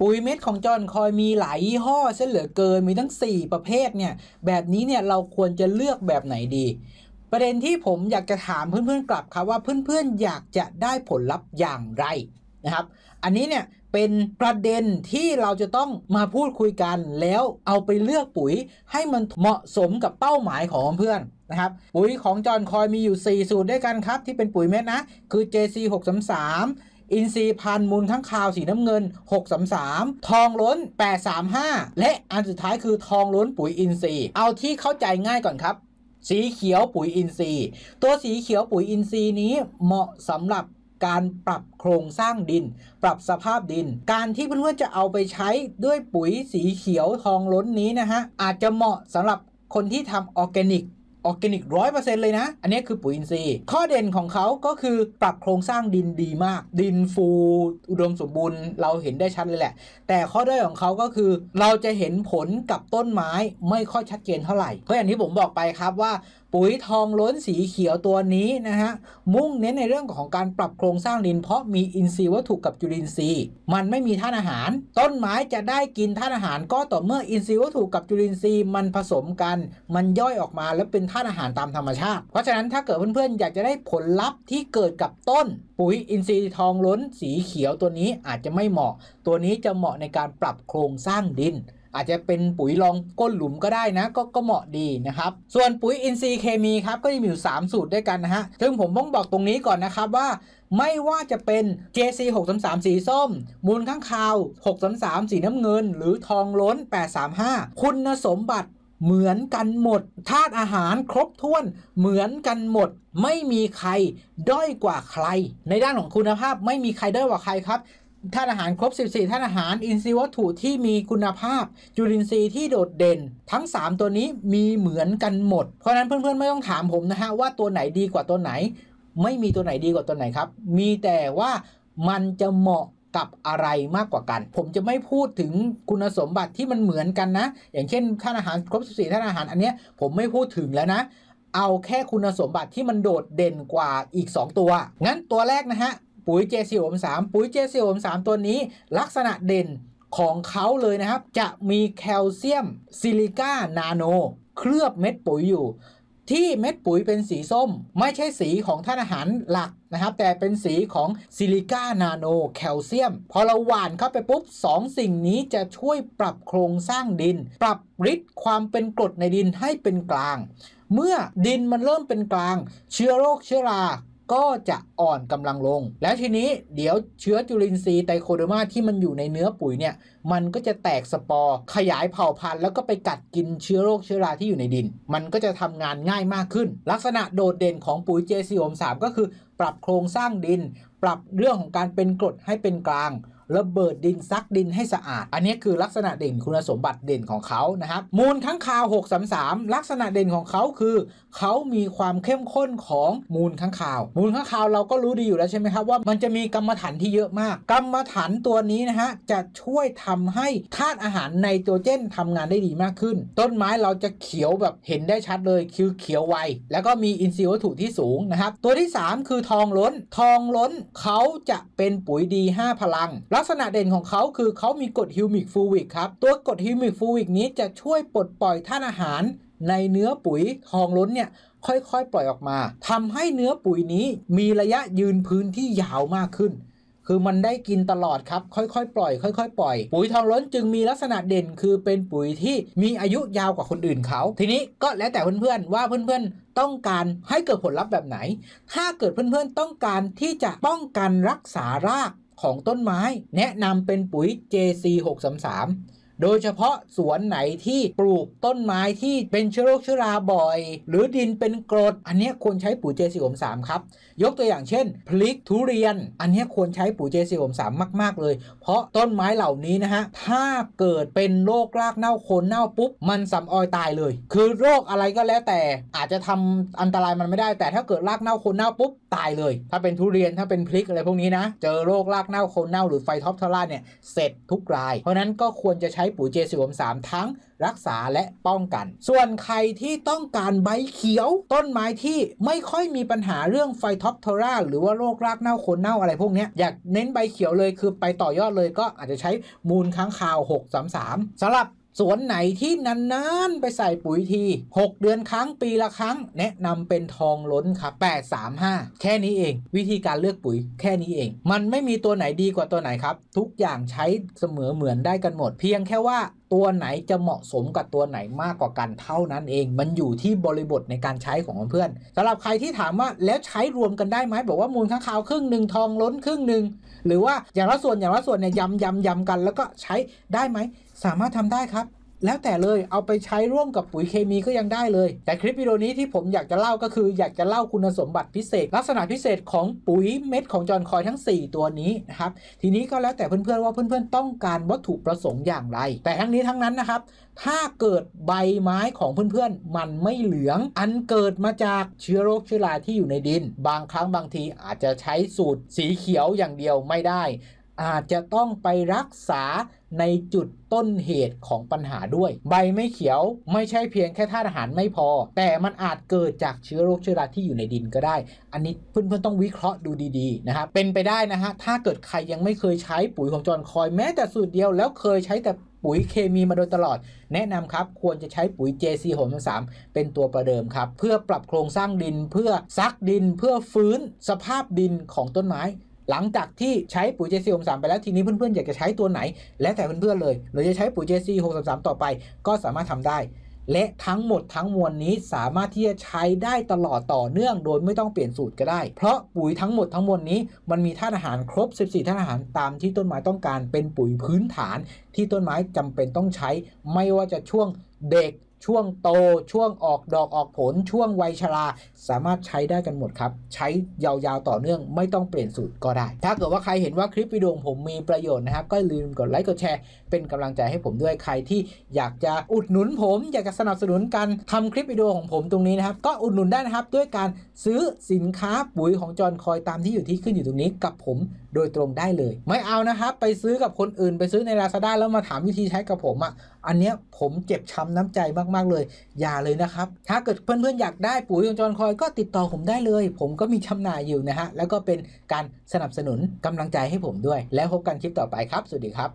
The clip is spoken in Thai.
ปุ๋ยเม็ดของจอนคอยมีหลายยี่ห้อเส้นเหลือเกินมีทั้ง 4 ประเภทเนี่ยแบบนี้เนี่ยเราควรจะเลือกแบบไหนดี ประเด็นที่ผมอยากจะถามเพื่อน ๆกลับครับว่าเพื่อนๆ อยากจะได้ผลลัพธ์อย่างไรนะครับอันนี้เนี่ยเป็นประเด็นที่เราจะต้องมาพูดคุยกันแล้วเอาไปเลือกปุ๋ยให้มันเหมาะสมกับเป้าหมายของเพื่อนนะครับ ปุ๋ยของจอนคอยมีอยู่ 4 สูตรด้วยกันครับที่เป็นปุ๋ยเม็ดนะ คือ JC 6 3 3อินทรีพันมูลข้างคาวสีน้ำเงิน 633 ทองล้น 835 และอันสุดท้ายคือทองล้นปุ๋ยอินทรีย์ เอาที่เข้าใจง่ายก่อนครับ สีเขียวปุ๋ยอินทรีย์ ตัวสีเขียวปุ๋ยอินทรีย์นี้เหมาะสำหรับการปรับโครงสร้างดิน ปรับสภาพดิน การที่เพื่อนๆจะเอาไปใช้ด้วยปุ๋ยสีเขียวทองล้นนี้นะฮะ อาจจะเหมาะสำหรับคนที่ทำออร์แกนิกออร์แกนิกร้อยเปอร์เซ็นต์เลยนะ อันนี้คือ ปุ๋ยอินทรีย์ข้อเด่นของเขาก็คือปรับโครงสร้างดินดีมาก ดินฟู อุดมสมบูรณ์เราเห็นได้ชัดเลยแหละ แต่ข้อด้อยของเขาก็คือเราจะเห็นผลกับต้นไม้ไม่ค่อยชัดเจนเท่าไหร่ เพราะอย่างที่ผมบอกไปครับว่าปุ๋ยทองล้นสีเขียวตัวนี้นะฮะมุ่งเน้นในเรื่องของการปรับโครงสร้างดิน เพราะมีอินทรีย์วัตถุกับจุลินทรีย์ มันไม่มีธาตุอาหาร ต้นไม้จะได้กินธาตุอาหารก็ต่อเมื่ออินทรีย์วัตถุกับจุลินทรีย์มันผสมกันมันย่อยออกมาแล้วเป็นธาตุอาหารตามธรรมชาติ เพราะฉะนั้นถ้าเกิดเพื่อนๆอยากจะได้ผลลัพธ์ที่เกิดกับต้น ปุ๋ยอินทรีย์ทองล้นสีเขียวตัวนี้อาจจะไม่เหมาะ ตัวนี้จะเหมาะในการปรับโครงสร้างดินอาจจะเป็นปุ๋ยรองก้นหลุมก็ได้นะก็ก็เหมาะดีนะครับ ส่วนปุ๋ยอินทรีย์เคมีครับก็จะมีอยู่ 3 สูตรด้วยกันนะฮะซึ่งผมต้องบอกตรงนี้ก่อนนะครับว่า ไม่ว่าจะเป็น JC 6 3 3สีส้ม มูลข้างคาว 6 3 3สีน้ำเงิน หรือทองล้น 835 คุณสมบัติเหมือนกันหมดธาตุอาหารครบถ้วนเหมือนกันหมดไม่มีใครด้อยกว่าใคร ในด้านของคุณภาพ ไม่มีใครด้อยกว่าใครครับท่านอาหารครบ 14ท่านอาหาร อินทรีย์วัตถุที่มีคุณภาพจุลินทรีย์ที่โดดเด่น ทั้ง 3 ตัวนี้มีเหมือนกันหมด เพราะนั้นเพื่อนๆไม่ต้องถามผมนะฮะว่าตัวไหนดีกว่าตัวไหน ไม่มีตัวไหนดีกว่าตัวไหนครับ มีแต่ว่ามันจะเหมาะกับอะไรมากกว่ากัน ผมจะไม่พูดถึงคุณสมบัติที่มันเหมือนกันนะ อย่างเช่นท่านอาหารครบ 14ท่านอาหารอันเนี้ยผมไม่พูดถึงแล้วนะ เอาแค่คุณสมบัติที่มันโดดเด่นกว่าอีก 2 ตัวงั้นตัวแรกนะฮะปุ๋ยเจีโอม3ปุ๋ยเจีโอม3ตัวนี้ลักษณะเด่นของเขาเลยนะครับ จะมีแคลเซียมซิลิก้านาโน เคลือบเม็ดปุ๋ยอยู่ ที่เม็ดปุ๋ยเป็นสีส้ม ไม่ใช่สีของท่านอาหารหลักนะครับ แต่เป็นสีของซิลิก้านาโน แคลเซียมพอเราหว่านเข้าไปปุ๊บ2สสิ่งนี้จะช่วยปรับโครงสร้างดิน ปรับฤทธิ์ความเป็นกรดในดินให้เป็นกลาง เมื่อดินมันเริ่มเป็นกลาง เชื้อโรคเชื้อราก็จะอ่อนกำลังลง แล้วทีนี้เดี๋ยวเชื้อจุลินทรีย์ไตโคเดมาที่มันอยู่ในเนื้อปุ๋ยเนี่ยมันก็จะแตกสปอร์ขยายเผ่าพันธุ์แล้วก็ไปกัดกินเชื้อโรคเชื้อราที่อยู่ในดิน มันก็จะทำงานง่ายมากขึ้น ลักษณะโดดเด่นของปุ๋ยเจีโอมสก็คือ ปรับโครงสร้างดิน ปรับเรื่องของการเป็นกรดให้เป็นกลางระเบิดดินซักดินให้สะอาด อันนี้คือลักษณะเด่นคุณสมบัติเด่นของเขานะครับ มูลค้างคาว 633 ลักษณะเด่นของเขาคือ เขามีความเข้มข้นของมูลค้างคาว มูลค้างคาวเราก็รู้ดีอยู่แล้วใช่ไหมครับว่า มันจะมีกรรมฐานที่เยอะมาก กรรมฐานตัวนี้นะฮะจะช่วยทำให้ธาตุอาหารในตัวเจนทำงานได้ดีมากขึ้น ต้นไม้เราจะเขียวแบบเห็นได้ชัดเลยคือเขียวไวแล้วก็มีอินทรีย์วัตถุที่สูงนะครับตัวที่ 3 คือทองล้น ทองล้นเขาจะเป็นปุ๋ยดี 5 พลังลักษณะเด่นของเขาคือเขามีกรดฮิวมิกฟูวิกครับตัวกรดฮิวมิกฟูวิกนี้จะช่วยปลดปล่อยธาตุอาหารในเนื้อปุ๋ยทองล้นเนี่ยค่อยๆปล่อยออกมา ทำให้เนื้อปุ๋ยนี้มีระยะยืนพื้นที่ยาวมากขึ้น คือมันได้กินตลอดครับค่อยๆปล่อยค่อยๆปล่อยปุ๋ยทองล้นจึงมีลักษณะเด่นคือเป็นปุ๋ยที่มีอายุยาวกว่าคนอื่นเขาทีนี้ก็แล้วแต่เพื่อนๆว่าเพื่อนๆต้องการให้เกิดผลลัพธ์แบบไหน ถ้าเกิดเพื่อนๆต้องการที่จะป้องกันรักษารากของต้นไม้แนะนำเป็นปุ๋ย JC 633โดยเฉพาะสวนไหนที่ปลูกต้นไม้ที่เป็นเชื้อโรคเชื้อราบ่อย หรือดินเป็นกรดอันนี้ควรใช้ปุ๋ยเจสีโอมสามครับ ยกตัวอย่างเช่นพลิกทุเรียนอันนี้ควรใช้ปุ๋ยเจสีโอมสามมาก ๆ เลย เพราะต้นไม้เหล่านี้นะฮะ ถ้าเกิดเป็น โรครากเน่าโคนเน่าปุ๊บมันสำออยตายเลย คือโรคอะไรก็แล้วแต่อาจจะทำอันตรายมันไม่ได้ แต่ถ้าเกิดรากเน่าโคนเน่าปุ๊บตายเลยถ้าเป็นทุเรียนถ้าเป็นพลิกอะไรพวกนี้นะเจอโรครากเน่าโคนเน่า หรือไฟท็อปทาร่าเนี่ยเสร็จทุกราย เพราะนั้นก็ควรจะใช้ปุ๋ยวม3ทั้งรักษาและป้องกัน ส่วนใครที่ต้องการใบเขียวต้นไม้ที่ไม่ค่อยมีปัญหาเรื่องไฟท็อปเทอร่าหรือว่าโรครากเน่าคนเน่าอะไรพวกนี้อยากเน้นใบเขียวเลยคือไปต่อยอดเลยก็อาจจะใช้มูลค้างคาว 633สำหรับสวนไหนที่นานๆ ไปใส่ปุ๋ยที 6 เดือนครั้งปีละครั้ง แนะนำเป็นทองล้นครับ835 แค่นี้เอง วิธีการเลือกปุ๋ยแค่นี้เอง มันไม่มีตัวไหนดีกว่าตัวไหนครับ ทุกอย่างใช้เสมอเหมือนได้กันหมดเพียงแค่ว่าตัวไหนจะเหมาะสมกับตัวไหนมากกว่ากันเท่านั้นเอง มันอยู่ที่บริบทในการใช้ของเพื่อนสำหรับใครที่ถามว่าแล้วใช้รวมกันได้ไหมบอกว่ามูลข้างคาวครึ่งหนึ่งทองล้นครึ่งหนึ่งหรือว่าอย่างละส่วนอย่างละส่วนเนี่ยย้ำย้ำย้ำกันแล้วก็ใช้ได้ไหมสามารถทำได้ครับแล้วแต่เลยเอาไปใช้ร่วมกับปุ๋ยเคมีก็ยังได้เลย แต่คลิปวิดีโอนี้ที่ผมอยากจะเล่าก็คืออยากจะเล่าคุณสมบัติพิเศษ ลักษณะพิเศษของปุ๋ยเม็ดของจอนคอยทั้ง 4 ตัวนี้นะครับ ทีนี้ก็แล้วแต่เพื่อนๆว่าเพื่อนๆ ต้องการวัตถุประสงค์อย่างไร แต่ทั้งนี้ทั้งนั้นนะครับ ถ้าเกิดใบไม้ของเพื่อนๆ มันไม่เหลือง อันเกิดมาจากเชื้อโรคเชื้อราที่อยู่ในดิน บางครั้งบางทีอาจจะใช้สูตรสีเขียวอย่างเดียวไม่ได้ อาจจะต้องไปรักษาในจุดต้นเหตุของปัญหาด้วยใบไม่เขียวไม่ใช่เพียงแค่ธาตุอาหารไม่พอ แต่มันอาจเกิดจากเชื้อโรคเชื้อราที่อยู่ในดินก็ได้อันนี้เพื่อนๆ ต้องวิเคราะห์ดูดีๆ นะครับเป็นไปได้นะฮะ ถ้าเกิดใครยังไม่เคยใช้ปุ๋ยของจอนคอยแม้แต่สูตรเดียวแล้วเคยใช้แต่ปุ๋ยเคมีมาโดยตลอด แนะนำครับควรจะใช้ปุ๋ย JC หมสามเป็นตัวประเดิมครับเพื่อปรับโครงสร้างดินเพื่อซักดิน เพื่อฟื้นสภาพดินของต้นไม้หลังจากที่ใช้ปุ๋ย JC 6 3ไปแล้วทีนี้เพื่อนๆอยากจะใช้ตัวไหนและแต่เพื่อนๆเลยหรือจะใช้ปุ๋ย JC 6 3ต่อไปก็สามารถทำได้ และทั้งหมดทั้งมวลนี้สามารถที่จะใช้ได้ตลอดต่อเนื่องโดยไม่ต้องเปลี่ยนสูตรก็ได้เพราะปุ๋ยทั้งหมดทั้งมวลนี้มันมีธาตุอาหารครบ 14ธาตุอาหารตามที่ต้นไม้ต้องการเป็นปุ๋ยพื้นฐานที่ต้นไม้จำเป็นต้องใช้ไม่ว่าจะช่วงเด็กช่วงโตช่วงออกดอกออกผลช่วงวัยชรา สามารถใช้ได้กันหมดครับใช้ยาวๆต่อเนื่องไม่ต้องเปลี่ยนสูตรก็ได้ ถ้าเกิดว่าใครเห็นว่าคลิปวิดีโอผมมีประโยชน์นะครับก็ลืมกดไลค์กดแชร์เป็นกำลังใจให้ผมด้วยใครที่อยากจะอุดหนุนผมอยากจะสนับสนุนการทำคลิปวิดีโอของผมตรงนี้นะครับ ก็อุดหนุนได้นะครับ ด้วยการซื้อสินค้าปุ๋ยของจอนคอยตามที่อยู่ที่ขึ้นอยู่ตรงนี้กับผมโดยตรงได้เลย ไม่เอานะครับ ไปซื้อกับคนอื่น ไปซื้อในลาซาด้าแล้วมาถามวิธีใช้กับผมอะ่ะอันเนี้ยผมเจ็บช้ำน้ำใจมาก ๆ เลย อย่าเลยนะครับ ถ้าเกิดเพื่อนๆ อยากได้ปุ๋ยของจอนคอยก็ติดต่อผมได้เลย ผมก็มีจำหน่ายอยู่นะฮะ แล้วก็เป็นการสนับสนุนกำลังใจให้ผมด้วย แล้วพบกันคลิปต่อไปครับ สวัสดีครับ